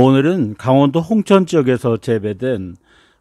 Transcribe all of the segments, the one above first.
오늘은 강원도 홍천 지역에서 재배된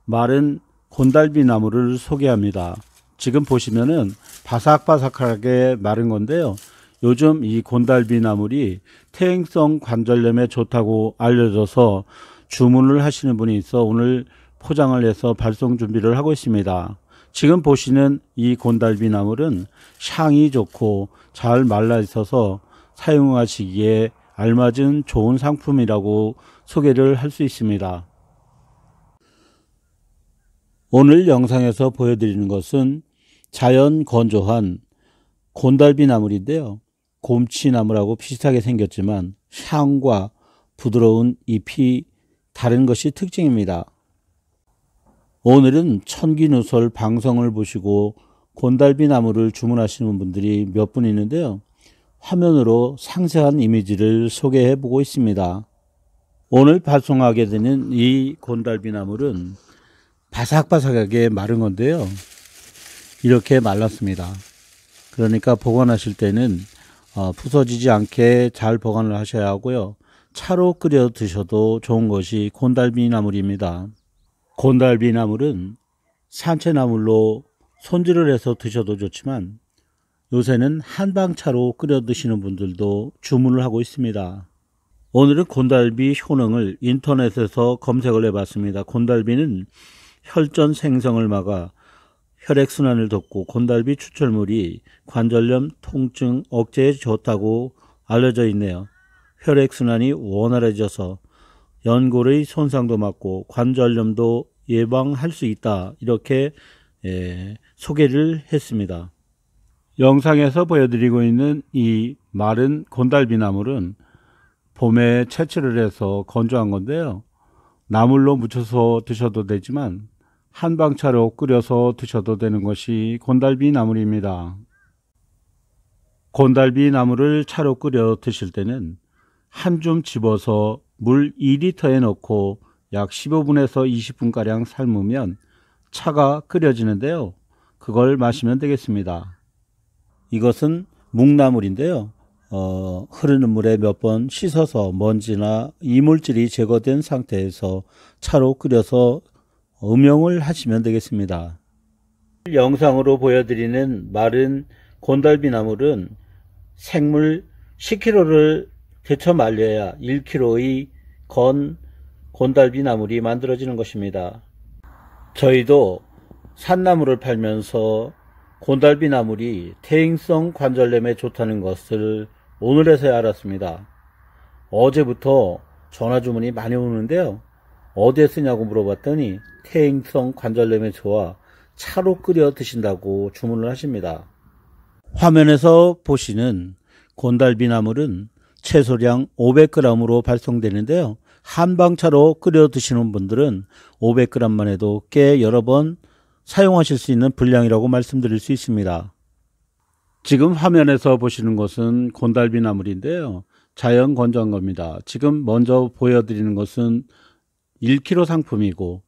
마른 곤달비 나무를 소개합니다. 지금 보시면은 바삭바삭하게 마른 건데요. 요즘 이 곤달비 나물이 퇴행성 관절염에 좋다고 알려져서 주문을 하시는 분이 있어 오늘 포장을 해서 발송 준비를 하고 있습니다. 지금 보시는 이 곤달비 나물은 향이 좋고 잘 말라 있어서 사용하시기에 알맞은 좋은 상품이라고 소개를 할 수 있습니다. 오늘 영상에서 보여드리는 것은 자연 건조한 곤달비 나물인데요. 곰치나물하고 비슷하게 생겼지만 향과 부드러운 잎이 다른 것이 특징입니다. 오늘은 천기누설 방송을 보시고 곤달비 나물을 주문하시는 분들이 몇 분 있는데요. 화면으로 상세한 이미지를 소개해 보고 있습니다. 오늘 발송하게 되는 이 곤달비 나물은 바삭바삭하게 마른 건데요. 이렇게 말랐습니다. 그러니까 보관하실 때는 어, 부서지지 않게 잘 보관을 하셔야 하고요. 차로 끓여 드셔도 좋은 것이 곤달비 나물입니다. 곤달비 나물은 산채나물로 손질을 해서 드셔도 좋지만 요새는 한방차로 끓여 드시는 분들도 주문을 하고 있습니다. 오늘은 곤달비 효능을 인터넷에서 검색을 해봤습니다. 곤달비는 혈전 생성을 막아 혈액순환을 돕고 곤달비 추출물이 관절염 통증 억제에 좋다고 알려져 있네요. 혈액순환이 원활해져서 연골의 손상도 막고 관절염도 예방할 수 있다 이렇게 예, 소개를 했습니다. 영상에서 보여드리고 있는 이 마른 곤달비나물은 봄에 채취를 해서 건조한 건데요. 나물로 무쳐서 드셔도 되지만 한방차로 끓여서 드셔도 되는 것이 곤달비 나물입니다. 곤달비 나물을 차로 끓여 드실 때는 한 줌 집어서 물 2리터에 넣고 약 15분에서 20분가량 삶으면 차가 끓여지는데요. 그걸 마시면 되겠습니다. 이것은 묵나물인데요. 어, 흐르는 물에 몇 번 씻어서 먼지나 이물질이 제거된 상태에서 차로 끓여서 음영을 하시면 되겠습니다. 영상으로 보여드리는 마른 곤달비나물은 생물 10kg를 데쳐 말려야 1kg의 건 곤달비나물이 만들어지는 것입니다. 저희도 산나물을 팔면서 곤달비나물이 퇴행성 관절염에 좋다는 것을 오늘에서야 알았습니다. 어제부터 전화 주문이 많이 오는데요. 어디에 쓰냐고 물어봤더니 퇴행성 관절염에 좋아 차로 끓여 드신다고 주문을 하십니다. 화면에서 보시는 곤달비나물은 채소량 500g으로 발송되는데요. 한방차로 끓여 드시는 분들은 500g만 해도 꽤 여러 번 사용하실 수 있는 분량이라고 말씀드릴 수 있습니다. 지금 화면에서 보시는 것은 곤달비 나물인데요. 자연 건조한 겁니다. 지금 먼저 보여드리는 것은 1kg 상품이고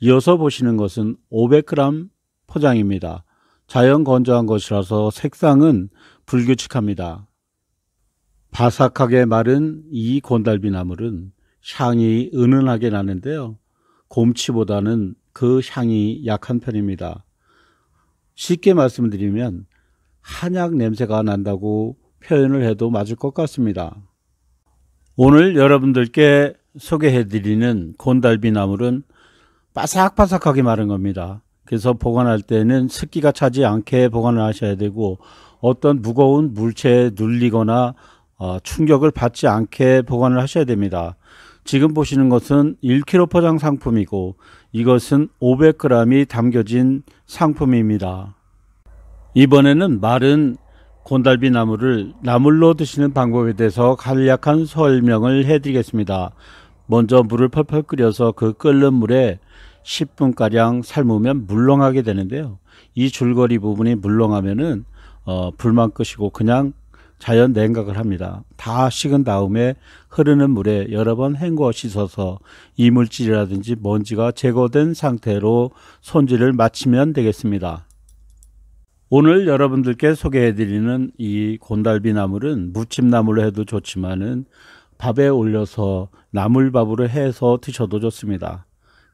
이어서 보시는 것은 500g 포장입니다. 자연 건조한 것이라서 색상은 불규칙합니다. 바삭하게 마른 이 곤달비 나물은 향이 은은하게 나는데요. 곰치보다는 그 향이 약한 편입니다. 쉽게 말씀드리면 한약 냄새가 난다고 표현을 해도 맞을 것 같습니다. 오늘 여러분들께 소개해드리는 곤달비 나물은 바삭바삭하게 마른 겁니다. 그래서 보관할 때는 습기가 차지 않게 보관을 하셔야 되고 어떤 무거운 물체에 눌리거나 어, 충격을 받지 않게 보관을 하셔야 됩니다. 지금 보시는 것은 1kg 포장 상품이고 이것은 500g이 담겨진 상품입니다. 이번에는 마른 곤달비 나물을 나물로 드시는 방법에 대해서 간략한 설명을 해드리겠습니다. 먼저 물을 펄펄 끓여서 그 끓는 물에 10분가량 삶으면 물렁하게 되는데요. 이 줄거리 부분이 물렁하면은 어, 불만 끄시고 그냥 자연 냉각을 합니다. 다 식은 다음에 흐르는 물에 여러 번 헹궈 씻어서 이물질이라든지 먼지가 제거된 상태로 손질을 마치면 되겠습니다. 오늘 여러분들께 소개해드리는 이 곤달비 나물은 무침나물로 해도 좋지만은 밥에 올려서 나물밥으로 해서 드셔도 좋습니다.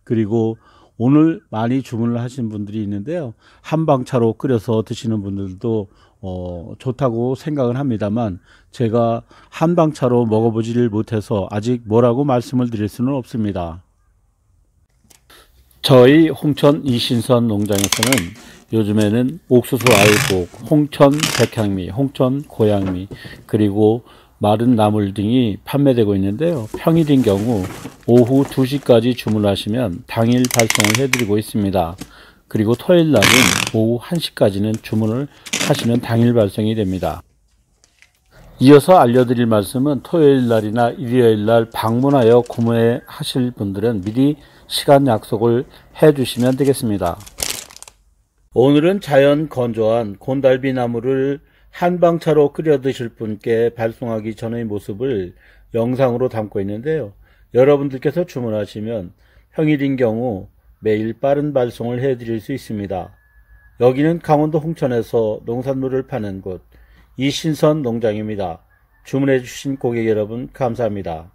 그리고 오늘 많이 주문을 하신 분들이 있는데요. 한방차로 끓여서 드시는 분들도 어, 좋다고 생각을 합니다만 제가 한방차로 먹어보지를 못해서 아직 뭐라고 말씀을 드릴 수는 없습니다. 저희 홍천 이신선 농장에서는 요즘에는 옥수수 알곡, 홍천 백향미, 홍천 고양미, 그리고 마른 나물 등이 판매되고 있는데요. 평일인 경우 오후 2시까지 주문하시면 당일 발송을 해드리고 있습니다. 그리고 토요일 날은 오후 1시까지는 주문을 하시면 당일 발송이 됩니다. 이어서 알려드릴 말씀은 토요일 날이나 일요일 날 방문하여 구매하실 분들은 미리 시간 약속을 해주시면 되겠습니다. 오늘은 자연 건조한 곤달비 나무를 한방차로 끓여 드실 분께 발송하기 전의 모습을 영상으로 담고 있는데요. 여러분들께서 주문하시면 평일인 경우 매일 빠른 발송을 해드릴 수 있습니다. 여기는 강원도 홍천에서 농산물을 파는 곳 이신선 농장입니다. 주문해주신 고객 여러분 감사합니다.